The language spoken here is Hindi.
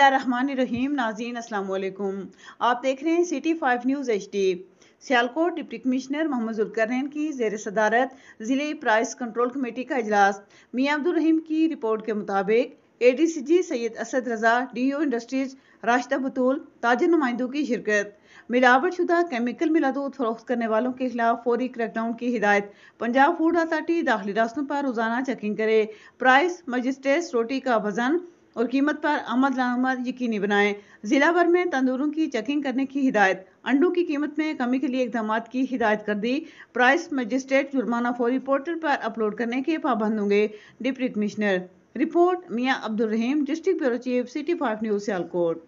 बिस्मिल्लाम नाजीन वालेकुम आप देख रहे हैं city five news H D Sialkot deputy commissioner Mohammad Zulqarnain की जेर सदारत ज़िले प्राइस कंट्रोल कमेटी का अजलास मियाँ अब्दुल रहीम की रिपोर्ट के मुताबिक A D C G Syed Asad Raza D O e industries राश्ता बतूल ताजर नुमाइंदों की शिरकत मिलावट शुदा केमिकल मिलादूद फरोख्त करने वालों के खिलाफ फौरी क्रैकडाउन की हिदायत पंजाब फूड अथॉरिटी दाखिली रास्तों पर रोजाना चेकिंग करे प्राइस मजिस्ट्रेट रोटी का वजन और कीमत पर आमद लामद यकीनी बनाएं जिला भर में तंदूरों की चेकिंग करने की हिदायत अंडों की कीमत में कमी के लिए इकदाम की हिदायत कर दी प्राइस मजिस्ट्रेट जुर्माना फौरी पोर्टल पर अपलोड करने के पाबंद होंगे डिप्टी कमिश्नर रिपोर्ट मियाँ Abdulrahim district bureau chief city five news Sialkot